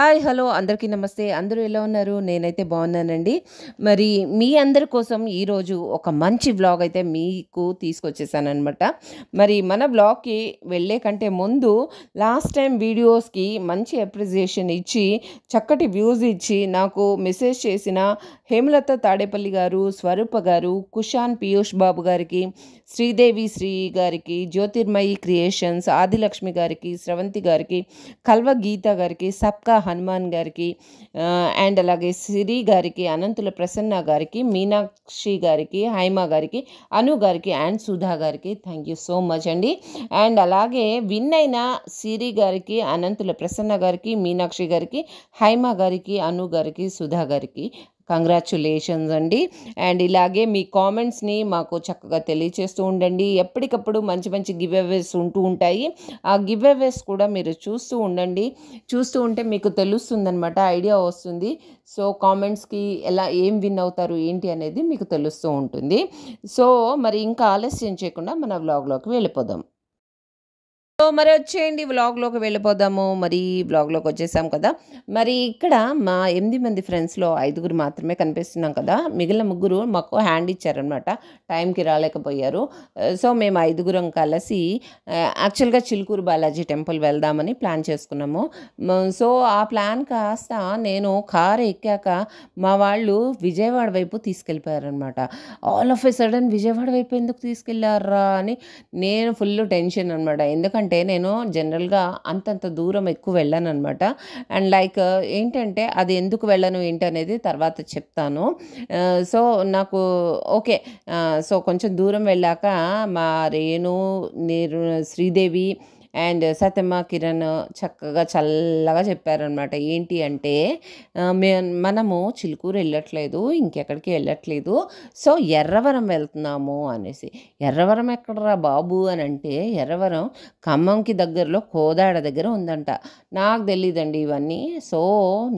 hi hello అందరికీ నమస్తే అందరూ ఎలా ఉన్నారు నేనైతే బాగున్నానండి మరి మీ అందరి కోసం ఈరోజు ఒక మంచి బ్లాగ్ అయితే మీకు తీసుకొచ్చేసానమాట మరి మన బ్లాగ్కి వెళ్ళే కంటే ముందు లాస్ట్ టైం వీడియోస్కి మంచి అప్రిసియేషన్ ఇచ్చి చక్కటి వ్యూస్ ఇచ్చి నాకు మెసేజ్ చేసిన హేమలత తాడేపల్లి గారు స్వరూప గారు కుషాన్ పీయూష్ బాబు గారికి శ్రీదేవి శ్రీ గారికి జ్యోతిర్మయి క్రియేషన్స్ ఆదిలక్ష్మి గారికి స్రవంతి గారికి కల్వ గీత గారికి సబ్కా హనుమాన్ గారికి అండ్ అలాగే సిరి గారికి అనంతుల ప్రసన్న గారికి మీనాక్షి గారికి హైమ గారికి అను గారికి అండ్ సుధా గారికి థ్యాంక్ యూ సో మచ్ అండి అండ్ అలాగే విన్ అయిన సిరి గారికి అనంతుల ప్రసన్న గారికి మీనాక్షి గారికి హైమ గారికి అను గారికి సుధా గారికి కంగ్రాచులేషన్స్ అండి అండ్ ఇలాగే మీ కామెంట్స్ని మాకు చక్కగా తెలియచేస్తూ ఉండండి ఎప్పటికప్పుడు మంచి మంచి గివ్ అవేస్ ఉంటూ ఉంటాయి ఆ గివ్ అవేస్ కూడా మీరు చూస్తూ ఉండండి చూస్తూ ఉంటే మీకు తెలుస్తుంది అనమాట ఐడియా వస్తుంది సో కామెంట్స్కి ఎలా ఏం విన్ అవుతారు ఏంటి అనేది మీకు తెలుస్తూ ఉంటుంది సో మరి ఇంకా ఆలస్యం చేయకుండా మన వ్లాగ్లోకి వెళ్ళిపోదాం సో మరి వచ్చేయండి వ్లాగ్లోకి వెళ్ళిపోదాము మరి వ్లాగ్లోకి వచ్చేసాం కదా మరి ఇక్కడ మా ఎనిమిది మంది ఫ్రెండ్స్లో ఐదుగురు మాత్రమే కనిపిస్తున్నాం కదా మిగిలిన ముగ్గురు మాకు హ్యాండ్ ఇచ్చారనమాట టైంకి రాలేకపోయారు సో మేము ఐదుగురం కలిసి యాక్చువల్గా చిలుకూరు బాలాజీ టెంపుల్ వెళ్దామని ప్లాన్ చేసుకున్నాము సో ఆ ప్లాన్ కాస్త నేను కార్ ఎక్కాక మా వాళ్ళు విజయవాడ వైపు తీసుకెళ్ళిపోయారనమాట all of a sudden Vijayawada వైపు ఎందుకు తీసుకెళ్ళారా అని నేను ఫుల్ టెన్షన్ అనమాట ఎందుకంటే ఎందుకంటే నేను జనరల్గా అంతంత దూరం ఎక్కువ వెళ్ళాను అనమాట అండ్ లైక్ ఏంటంటే అది ఎందుకు వెళ్ళను ఏంటనేది తర్వాత చెప్తాను సో నాకు ఓకే సో కొంచెం దూరం వెళ్ళాక మా రేణు నేను శ్రీదేవి అండ్ సత్యమ్మ కిరణ్ చక్కగా చల్లగా చెప్పారనమాట ఏంటి అంటే మే మనము చిలుకూరు వెళ్ళట్లేదు ఇంకెక్కడికి వెళ్ళట్లేదు సో ఎర్రవరం వెళ్తున్నాము అనేసి ఎర్రవరం ఎక్కడరా బాబు అని అంటే ఎర్రవరం ఖమ్మంకి దగ్గరలో కోదాడ దగ్గర ఉందంట నాకు తెలియదండి ఇవన్నీ సో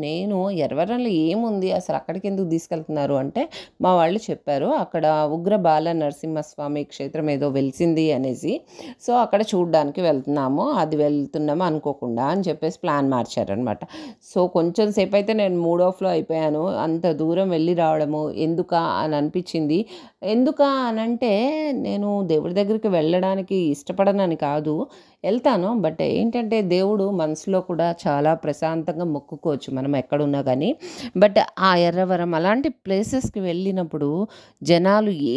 నేను ఎర్రవరంలో ఏముంది అసలు అక్కడికి ఎందుకు తీసుకెళ్తున్నారు అంటే మా వాళ్ళు చెప్పారు అక్కడ ఉగ్ర బాల నరసింహస్వామి క్షేత్రం ఏదో వెలిసింది అనేసి సో అక్కడ చూడడానికి వెళ్తున్నాను వెళ్తున్నాము అది వెళ్తున్నాము అనుకోకుండా అని చెప్పేసి ప్లాన్ మార్చారనమాట సో కొంచెం సేపు అయితే నేను మూడ్ ఆఫ్లో అయిపోయాను అంత దూరం వెళ్ళి రావడము ఎందుక అని అనిపించింది ఎందుక అనంటే నేను దేవుడి దగ్గరికి వెళ్ళడానికి ఇష్టపడనని కాదు వెళ్తాను బట్ ఏంటంటే దేవుడు మనసులో కూడా చాలా ప్రశాంతంగా మొక్కుకోవచ్చు మనం ఎక్కడున్నా కానీ బట్ ఆ ఎర్రవరం అలాంటి ప్లేసెస్కి వెళ్ళినప్పుడు జనాలు ఏ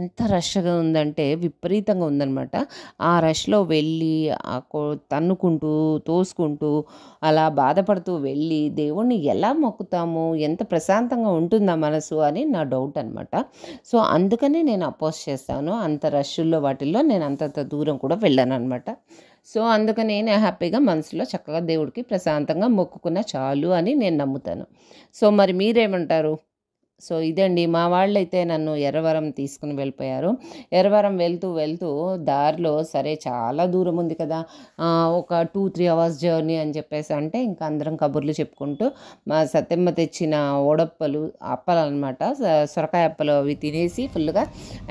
ఎంత రష్గా ఉందంటే విపరీతంగా ఉందనమాట ఆ రష్లో వెళ్ళి తన్నుకుంటూ తోసుకుంటూ అలా బాధపడుతూ వెళ్ళి దేవుణ్ణి ఎలా మొక్కుతాము ఎంత ప్రశాంతంగా ఉంటుందా మనసు అని నా డౌట్ అనమాట సో అందుకనే నేను అపోజ్ చేస్తాను అంత రష్ల్లో వాటిల్లో నేను అంతంత దూరం కూడా వెళ్ళాను అనమాట సో అందుకని నేను హ్యాపీగా మనసులో చక్కగా దేవుడికి ప్రశాంతంగా మొక్కుకున్న చాలు అని నేను నమ్ముతాను సో మరి మీరేమంటారు సో ఇదండి మా వాళ్ళైతే నన్ను ఎర్రవరం తీసుకుని వెళ్ళిపోయారు ఎర్రవరం వెళ్తూ వెళ్తూ దారిలో సరే చాలా దూరం ఉంది కదా ఒక టూ త్రీ అవర్స్ జర్నీ అని చెప్పేసి అంటే ఇంకా అందరం కబుర్లు చెప్పుకుంటూ మా సత్యమ్మ తెచ్చిన ఓడప్పలు అప్పలు అనమాట సొరకాయ అప్పలు అవి తినేసి ఫుల్గా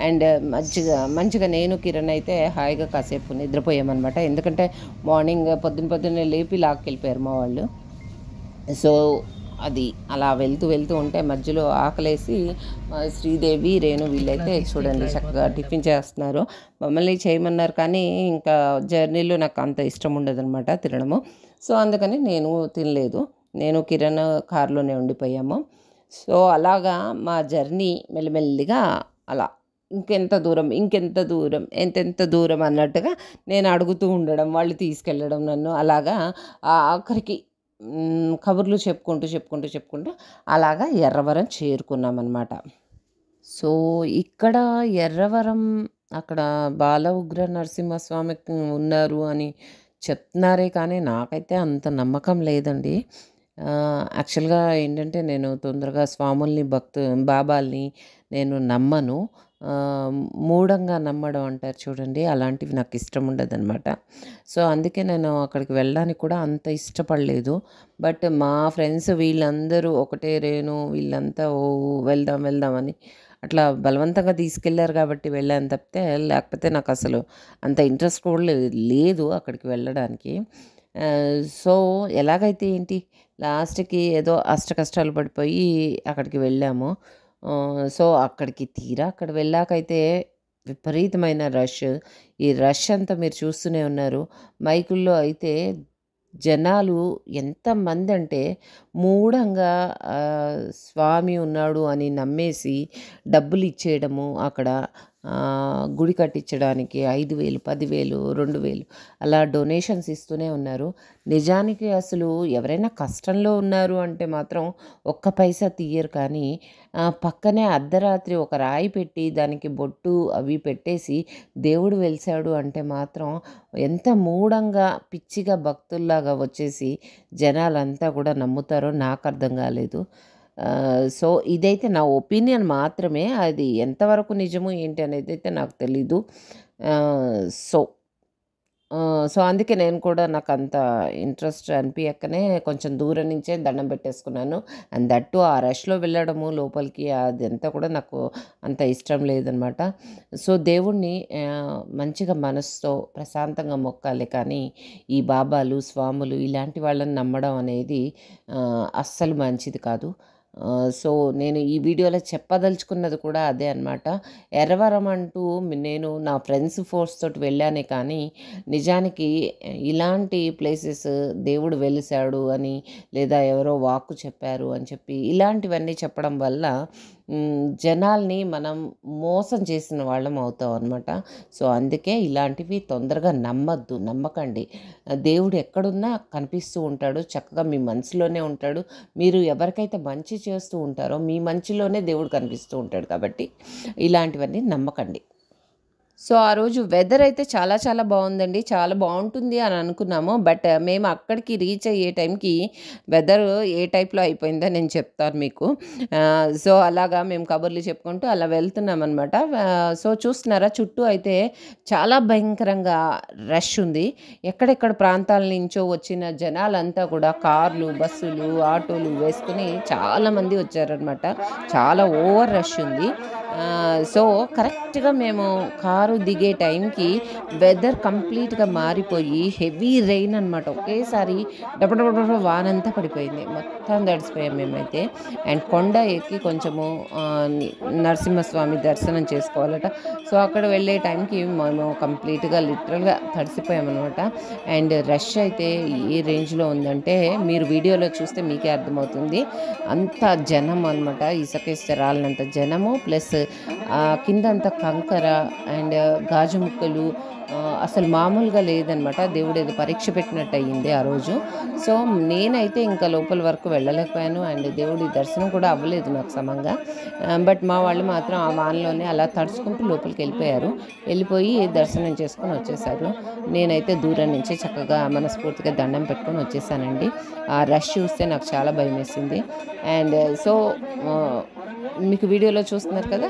అండ్ మంచిగా మంచిగా నేను కిరణ్ అయితే హాయిగా కాసేపు నిద్రపోయామన్నమాట ఎందుకంటే మార్నింగ్ పొద్దున పొద్దున్నే లేపి లాక్కెళ్ళిపోయారు మా వాళ్ళు సో అది అలా వెళ్తూ వెళ్తూ ఉంటే మధ్యలో ఆకలేసి శ్రీదేవి రేణు వీళ్ళైతే చూడండి చక్కగా టిఫిన్ చేస్తున్నారు మమ్మల్ని చేయమన్నారు కానీ ఇంకా జర్నీలో నాకు అంత ఇష్టం ఉండదు అనమాట తినడము సో అందుకని నేను తినలేదు నేను కిరణ్ కారులోనే ఉండిపోయాము సో అలాగా మా జర్నీ మెల్లిమెల్లిగా అలా ఇంకెంత దూరం ఇంకెంత దూరం ఎంతెంత దూరం అన్నట్టుగా నేను అడుగుతూ ఉండడం వాళ్ళు తీసుకెళ్ళడం నన్ను అలాగా ఆఖరికి కబుర్లు చెప్పుకుంటూ చెప్పుకుంటూ చెప్పుకుంటూ అలాగా ఎర్రవరం చేరుకున్నామన్నమాట సో ఇక్కడ ఎర్రవరం అక్కడ బాల ఉగ్ర నరసింహస్వామి ఉన్నారు అని చెప్తున్నారే కానీ నాకైతే అంత నమ్మకం లేదండి యాక్చువల్గా ఏంటంటే నేను తొందరగా స్వాముల్ని భక్తు బాబాల్ని నేను నమ్మను మూఢంగా నమ్మడం అంటారు చూడండి అలాంటివి నాకు ఇష్టం అనమాట సో అందుకే నేను అక్కడికి వెళ్ళడానికి కూడా అంత ఇష్టపడలేదు బట్ మా ఫ్రెండ్స్ వీళ్ళందరూ ఒకటే రేణు వీళ్ళంతా ఓ వెళ్దాం వెళ్దామని అట్లా బలవంతంగా తీసుకెళ్లారు కాబట్టి వెళ్ళాను తప్పితే లేకపోతే నాకు అసలు అంత ఇంట్రెస్ట్ కూడా లేదు అక్కడికి వెళ్ళడానికి సో ఎలాగైతే ఏంటి లాస్ట్కి ఏదో అష్ట కష్టాలు పడిపోయి అక్కడికి వెళ్ళాము సో అక్కడికి తీరా అక్కడ వెళ్ళాకైతే విపరీతమైన రష్ ఈ రష్ అంతా మీరు చూస్తూనే ఉన్నారు మైకుల్లో అయితే జనాలు ఎంతమంది అంటే మూఢంగా స్వామి ఉన్నాడు అని నమ్మేసి డబ్బులు ఇచ్చేయడము అక్కడ గుడి కట్టించడానికి ఐదు వేలు పదివేలు రెండు వేలు అలా డొనేషన్స్ ఇస్తూనే ఉన్నారు నిజానికి అసలు ఎవరైనా కష్టంలో ఉన్నారు అంటే మాత్రం ఒక్క పైసా తీయరు కానీ పక్కనే అర్ధరాత్రి ఒక రాయి పెట్టి దానికి బొట్టు అవి పెట్టేసి దేవుడు వెలిసాడు అంటే మాత్రం ఎంత మూఢంగా పిచ్చిగా భక్తుల్లాగా వచ్చేసి జనాలంతా కూడా నమ్ముతారో నాకు అర్థం కాలేదు సో ఇదైతే నా ఒపీనియన్ మాత్రమే అది ఎంతవరకు నిజము ఏంటి అనేది అయితే నాకు తెలీదు సో సో అందుకే నేను కూడా నాకు అంత ఇంట్రెస్ట్ అనిపించకనే కొంచెం దూరం నుంచే దండం పెట్టేసుకున్నాను అండ్ దట్టు ఆ రష్లో వెళ్ళడము లోపలికి అదంతా కూడా నాకు అంత ఇష్టం లేదనమాట సో దేవుణ్ణి మంచిగా మనసుతో ప్రశాంతంగా మొక్కాలి కానీ ఈ బాబాలు స్వాములు ఇలాంటి వాళ్ళని నమ్మడం అనేది అస్సలు మంచిది కాదు సో నేను ఈ వీడియోలో చెప్పదలుచుకున్నది కూడా అదే అనమాట ఎర్రవరం అంటూ నేను నా ఫ్రెండ్స్ ఫోర్స్ తోటి వెళ్ళానే కానీ నిజానికి ఇలాంటి ప్లేసెస్ దేవుడు వెలిశాడు అని లేదా ఎవరో వాక్కు చెప్పారు అని చెప్పి ఇలాంటివన్నీ చెప్పడం వల్ల జనాల్ని మనం మోసం చేసిన వాళ్ళం అవుతాం అనమాట సో అందుకే ఇలాంటివి తొందరగా నమ్మద్దు నమ్మకండి దేవుడు ఎక్కడున్నా కనిపిస్తూ ఉంటాడు చక్కగా మీ మనసులోనే ఉంటాడు మీరు ఎవరికైతే మంచి చేస్తూ ఉంటారో మీ మంచిలోనే దేవుడు కనిపిస్తూ ఉంటాడు కాబట్టి ఇలాంటివన్నీ నమ్మకండి సో ఆ రోజు వెదర్ అయితే చాలా చాలా బాగుందండి చాలా బాగుంటుంది అని అనుకున్నాము బట్ uh, మేము అక్కడికి రీచ్ అయ్యే టైంకి వెదర్ ఏ టైప్లో అయిపోయిందో నేను చెప్తాను మీకు సో uh, అలాగా మేము కబుర్లు చెప్పుకుంటూ అలా వెళ్తున్నాం అనమాట సో uh, చూస్తున్నారా చుట్టూ అయితే చాలా భయంకరంగా రష్ ఉంది ఎక్కడెక్కడ ప్రాంతాల నుంచో వచ్చిన జనాలంతా కూడా కార్లు బస్సులు ఆటోలు వేసుకుని చాలామంది వచ్చారనమాట చాలా ఓవర్ రష్ ఉంది సో కరెక్ట్గా మేము కార్ కారు దిగే టైంకి వెదర్ కంప్లీట్గా మారిపోయి హెవీ రెయిన్ అనమాట ఒకేసారి డబ్బడబడ వానంతా పడిపోయింది మొత్తం తడిసిపోయాం మేమైతే అండ్ కొండ ఎక్కి కొంచెము నరసింహస్వామి దర్శనం చేసుకోవాలట సో అక్కడ వెళ్ళే టైంకి మేము కంప్లీట్గా లిటరల్గా తడిసిపోయామన్నమాట అండ్ రష్ అయితే ఏ రేంజ్లో ఉందంటే మీరు వీడియోలో చూస్తే మీకే అర్థమవుతుంది అంత జనం అనమాట ఇసుకేస్తే రాలినంత జనము ప్లస్ కింద అంత కంకర అండ్ ఆవిడ గాజు ముక్కలు అసలు మామూలుగా లేదనమాట దేవుడు ఏదో పరీక్ష పెట్టినట్టు అయ్యింది ఆ రోజు సో నేనైతే ఇంకా లోపల వరకు వెళ్ళలేకపోయాను అండ్ దేవుడి దర్శనం కూడా అవ్వలేదు నాకు సమంగా బట్ మా వాళ్ళు మాత్రం ఆ వాన్లోనే అలా తడుచుకుంటూ లోపలికి వెళ్ళిపోయారు వెళ్ళిపోయి దర్శనం చేసుకొని వచ్చేసారు నేనైతే దూరం నుంచి చక్కగా మనస్ఫూర్తిగా దండం పెట్టుకొని వచ్చేసానండి ఆ రష్ చూస్తే నాకు చాలా భయం వేసింది అండ్ సో మీకు వీడియోలో చూస్తున్నారు కదా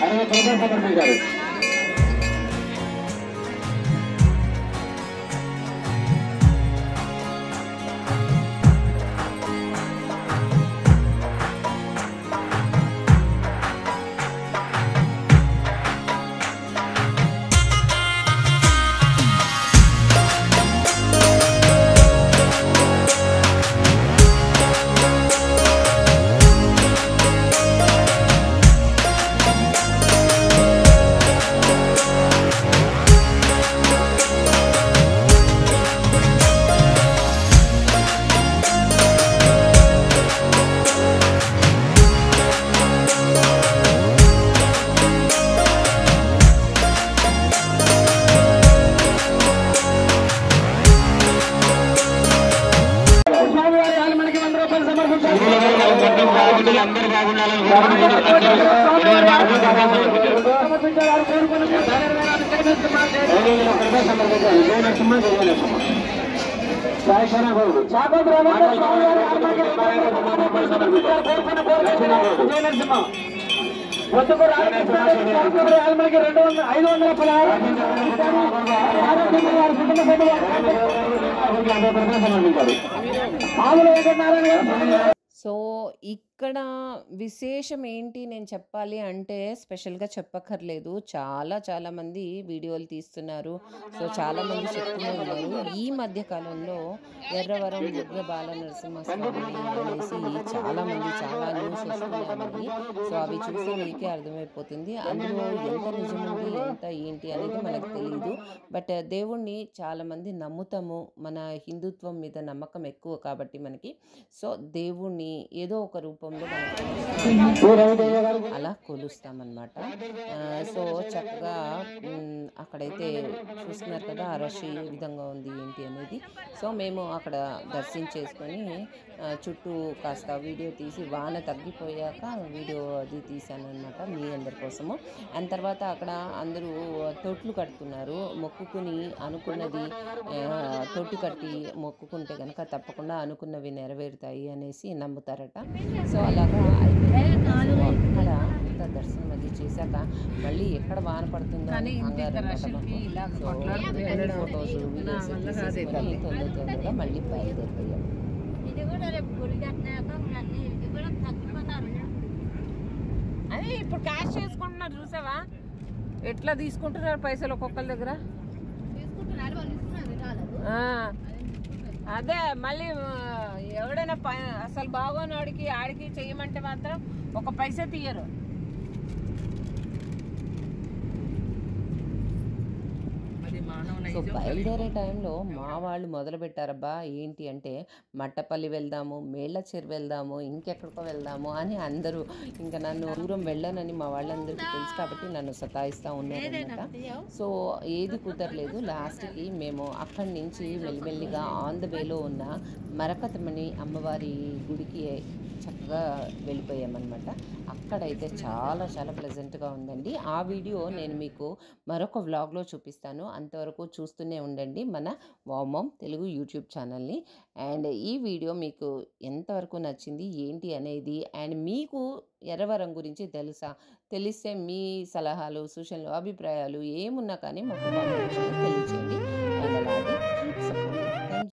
あれは当然話いなす。चम्मच चाय खाना बोलो चाय बोल रहा है ఒక్కొక్క రాజమండ్రి రెండు వందల ఐదు వందల పదహారు కుటుంబ సభ్యులు ఆవులు వెంకట నారాయణ గారు సో ఈ ఇక్కడ విశేషం ఏంటి నేను చెప్పాలి అంటే స్పెషల్గా చెప్పక్కర్లేదు చాలా చాలామంది వీడియోలు తీస్తున్నారు సో చాలామంది చెప్తూనే ఉన్నారు ఈ మధ్య కాలంలో ఎర్రవరం బుద్ధ బాల నరసింహస్వామి అనేసి చాలామంది చాలా న్యూస్ వస్తున్నాయి సో అవి చూసి మీకే అర్థమైపోతుంది అందులో ఎంత నిజముంది ఎంత ఏంటి అనేది మనకు తెలియదు బట్ దేవుణ్ణి చాలామంది నమ్ముతాము మన హిందుత్వం మీద నమ్మకం ఎక్కువ కాబట్టి మనకి సో దేవుణ్ణి ఏదో ఒక రూపం అలా కొలుస్తామన్నమాట సో చక్కగా అక్కడైతే చూస్తున్నారు కదా ఆ రష్ ఏ విధంగా ఉంది ఏంటి అనేది సో మేము అక్కడ దర్శనం చేసుకొని చుట్టూ కాస్త వీడియో తీసి వాన తగ్గిపోయాక వీడియో అది తీశాను అనమాట మీ అందరి కోసము అండ్ తర్వాత అక్కడ అందరూ తొట్లు కడుతున్నారు మొక్కుకుని అనుకున్నది తొట్టు కట్టి మొక్కుకుంటే కనుక తప్పకుండా అనుకున్నవి నెరవేరుతాయి అనేసి నమ్ముతారట సో సో అలాగా అక్కడ దర్శనం అది చేశాక మళ్ళీ ఎక్కడ వాన పడుతుందో మళ్ళీ బయలుదేరిపోయాం ఇది కూడా అదే ఇప్పుడు క్యాష్ చేసుకుంటున్నారు చూసావా ఎట్లా తీసుకుంటున్నారు పైసలు ఒక్కొక్కరి దగ్గర అదే మళ్ళీ ఎవడైనా అసలు బాగోనాడికి ఆడికి చేయమంటే మాత్రం ఒక పైసా తీయరు సో బయలుదేరే టైంలో మా వాళ్ళు మొదలు పెట్టారబ్బా ఏంటి అంటే మట్టపల్లి వెళ్దాము మేళ్ళ చెరు వెళ్దాము ఇంకెక్కడికో వెళ్దాము అని అందరూ ఇంకా నన్ను దూరం వెళ్ళానని మా వాళ్ళందరికీ తెలుసు కాబట్టి నన్ను సతాయిస్తూ ఉన్నారనమాట సో ఏది కుదరలేదు లాస్ట్కి మేము అక్కడి నుంచి మెల్లిమెల్లిగా ఆన్ ద వేలో ఉన్న మరకతమణి అమ్మవారి గుడికి చక్కగా వెళ్ళిపోయామన్నమాట అక్కడైతే చాలా చాలా ప్లెజెంట్గా ఉందండి ఆ వీడియో నేను మీకు మరొక వ్లాగ్లో చూపిస్తాను అంతవరకు చూస్తూనే ఉండండి మన వామమ్ తెలుగు యూట్యూబ్ ఛానల్ని అండ్ ఈ వీడియో మీకు ఎంతవరకు నచ్చింది ఏంటి అనేది అండ్ మీకు ఎర్రవరం గురించి తెలుసా తెలిస్తే మీ సలహాలు సూచనలు అభిప్రాయాలు ఏమున్నా కానీ మాకు తెలియచేయండి అండ్ అలాగే